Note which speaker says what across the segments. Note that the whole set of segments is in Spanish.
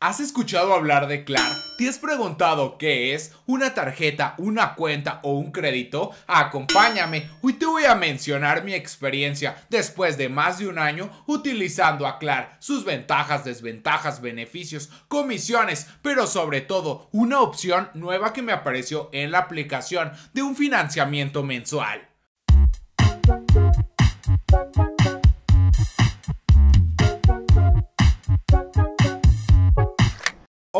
Speaker 1: ¿Has escuchado hablar de Clark? ¿Te has preguntado qué es una tarjeta, una cuenta o un crédito? Acompáñame, hoy te voy a mencionar mi experiencia después de más de un año utilizando a Clark, sus ventajas, desventajas, beneficios, comisiones, pero sobre todo una opción nueva que me apareció en la aplicación de un financiamiento mensual.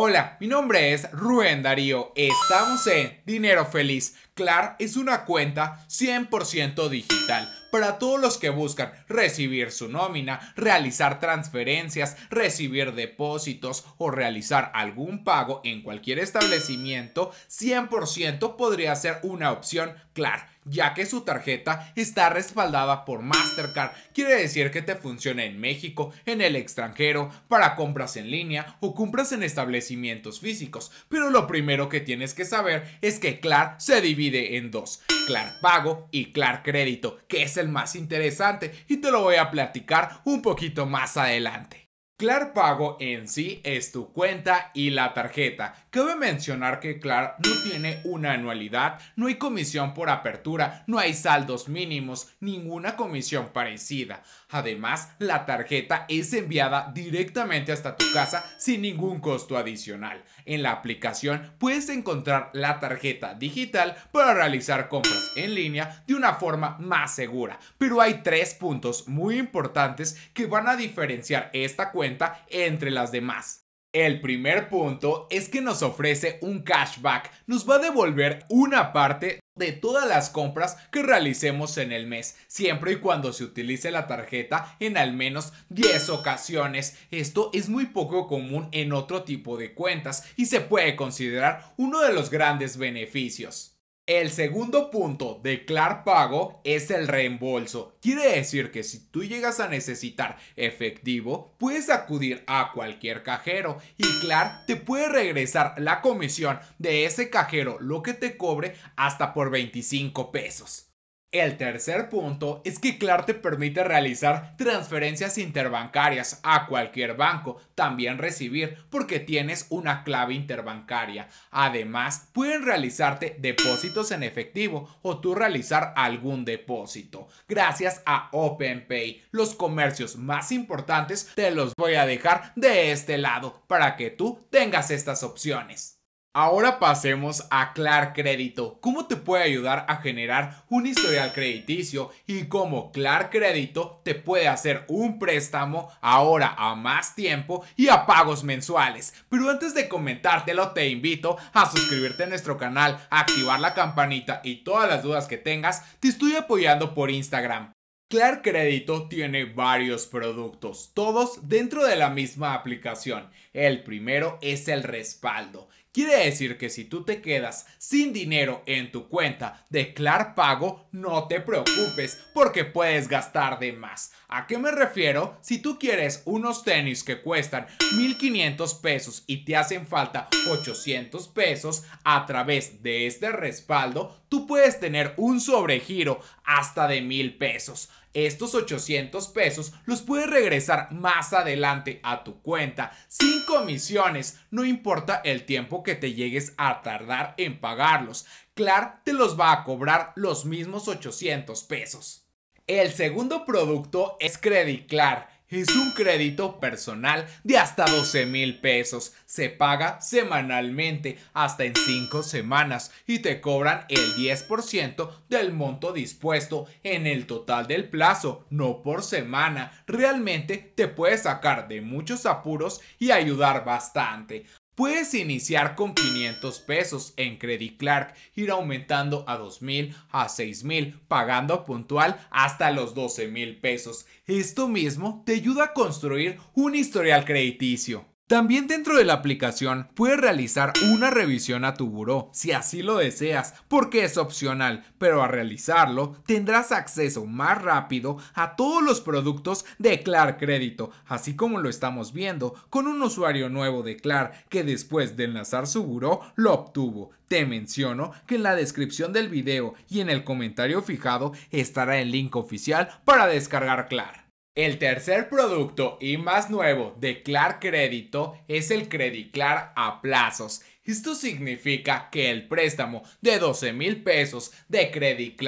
Speaker 1: Hola, mi nombre es Rubén Darío. Estamos en Dinero Feliz. Clar es una cuenta 100% digital para todos los que buscan recibir su nómina, realizar transferencias, recibir depósitos o realizar algún pago en cualquier establecimiento. 100% podría ser una opción Clar ya que su tarjeta está respaldada por Mastercard. Quiere decir que te funciona en México, en el extranjero, para compras en línea o compras en establecimientos físicos. Pero lo primero que tienes que saber es que Clar se divide en dos, Clar Pago y Clar Crédito, que es el más interesante y te lo voy a platicar un poquito más adelante. Clar Pago en sí es tu cuenta y la tarjeta Cabe mencionar que Clark no tiene una anualidad, no hay comisión por apertura, no hay saldos mínimos, ninguna comisión parecida. Además, la tarjeta es enviada directamente hasta tu casa sin ningún costo adicional. En la aplicación puedes encontrar la tarjeta digital para realizar compras en línea de una forma más segura. Pero hay tres puntos muy importantes que van a diferenciar esta cuenta entre las demás. El primer punto es que nos ofrece un cashback, nos va a devolver una parte de todas las compras que realicemos en el mes, siempre y cuando se utilice la tarjeta en al menos 10 ocasiones. Esto es muy poco común en otro tipo de cuentas y se puede considerar uno de los grandes beneficios. El segundo punto de Clar Pago es el reembolso. Quiere decir que si tú llegas a necesitar efectivo, puedes acudir a cualquier cajero y Clar te puede regresar la comisión de ese cajero, lo que te cobre hasta por 25 pesos. El tercer punto es que Clark te permite realizar transferencias interbancarias a cualquier banco, también recibir porque tienes una clave interbancaria. Además, pueden realizarte depósitos en efectivo o tú realizar algún depósito. Gracias a OpenPay, los comercios más importantes te los voy a dejar de este lado para que tú tengas estas opciones. Ahora pasemos a Clar Crédito. ¿Cómo te puede ayudar a generar un historial crediticio y cómo Clar Crédito te puede hacer un préstamo ahora a más tiempo y a pagos mensuales? Pero antes de comentártelo, te invito a suscribirte a nuestro canal, a activar la campanita y todas las dudas que tengas, te estoy apoyando por Instagram. Clar Crédito tiene varios productos, todos dentro de la misma aplicación. El primero es el respaldo, Quiere decir que si tú te quedas sin dinero en tu cuenta de Clar Pago, no te preocupes porque puedes gastar de más. ¿A qué me refiero? Si tú quieres unos tenis que cuestan 1500 pesos y te hacen falta 800 pesos, a través de este respaldo tú puedes tener un sobregiro hasta de 1000 pesos. Estos 800 pesos los puedes regresar más adelante a tu cuenta sin comisiones, no importa el tiempo que te llegues a tardar en pagarlos. Clark te los va a cobrar los mismos 800 pesos. El segundo producto es Credit Clark es un crédito personal de hasta 12 mil pesos. Se paga semanalmente, hasta en 5 semanas, y te cobran el 10% del monto dispuesto en el total del plazo, no por semana. Realmente te puede sacar de muchos apuros y ayudar bastante. Puedes iniciar con 500 pesos en Credit Clark, ir aumentando a 2000, a 6000, pagando puntual hasta los 12000 pesos. Esto mismo te ayuda a construir un historial crediticio. También dentro de la aplicación puedes realizar una revisión a tu buró, si así lo deseas, porque es opcional, pero al realizarlo tendrás acceso más rápido a todos los productos de Clar Crédito, así como lo estamos viendo con un usuario nuevo de Clar que después de enlazar su buró lo obtuvo. Te menciono que en la descripción del video y en el comentario fijado estará el link oficial para descargar Clar. El tercer producto y más nuevo de Clar Crédito es el Credit a plazos. Esto significa que el préstamo de 12 mil pesos de Credit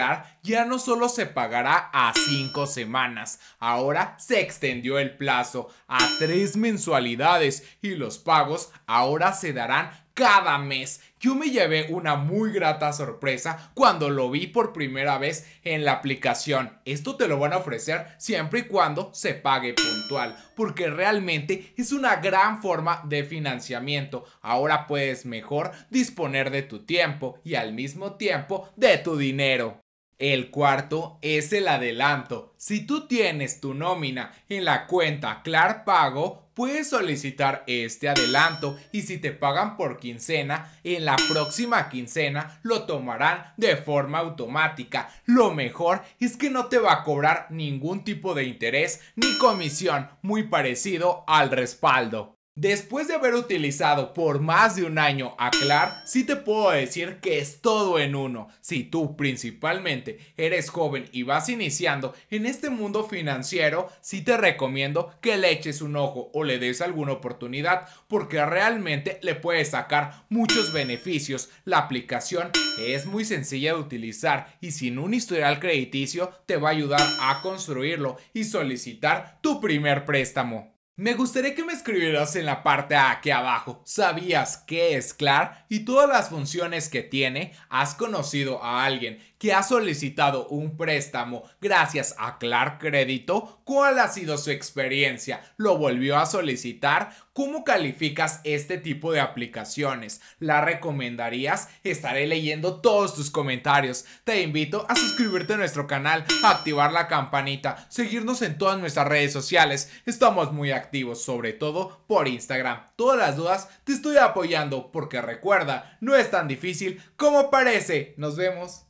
Speaker 1: ya no solo se pagará a 5 semanas, ahora se extendió el plazo a 3 mensualidades y los pagos ahora se darán cada mes. Yo me llevé una muy grata sorpresa cuando lo vi por primera vez en la aplicación. Esto te lo van a ofrecer siempre y cuando se pague puntual, porque realmente es una gran forma de financiamiento. Ahora puedes mejor disponer de tu tiempo y al mismo tiempo de tu dinero. El cuarto es el adelanto. Si tú tienes tu nómina en la cuenta Clar Pago, puedes solicitar este adelanto y si te pagan por quincena, en la próxima quincena lo tomarán de forma automática. Lo mejor es que no te va a cobrar ningún tipo de interés ni comisión, muy parecido al respaldo. Después de haber utilizado por más de un año a Clar, sí te puedo decir que es todo en uno. Si tú principalmente eres joven y vas iniciando en este mundo financiero, sí te recomiendo que le eches un ojo o le des alguna oportunidad porque realmente le puedes sacar muchos beneficios. La aplicación es muy sencilla de utilizar y sin un historial crediticio te va a ayudar a construirlo y solicitar tu primer préstamo. Me gustaría que me escribieras en la parte aquí abajo, ¿sabías qué es CLAR y todas las funciones que tiene? ¿Has conocido a alguien que ha solicitado un préstamo gracias a CLAR Crédito? ¿Cuál ha sido su experiencia? ¿Lo volvió a solicitar? ¿Cómo calificas este tipo de aplicaciones? ¿La recomendarías? Estaré leyendo todos tus comentarios. Te invito a suscribirte a nuestro canal, a activar la campanita, seguirnos en todas nuestras redes sociales. Estamos muy activos, sobre todo por Instagram. Todas las dudas te estoy apoyando porque recuerda, no es tan difícil como parece. Nos vemos.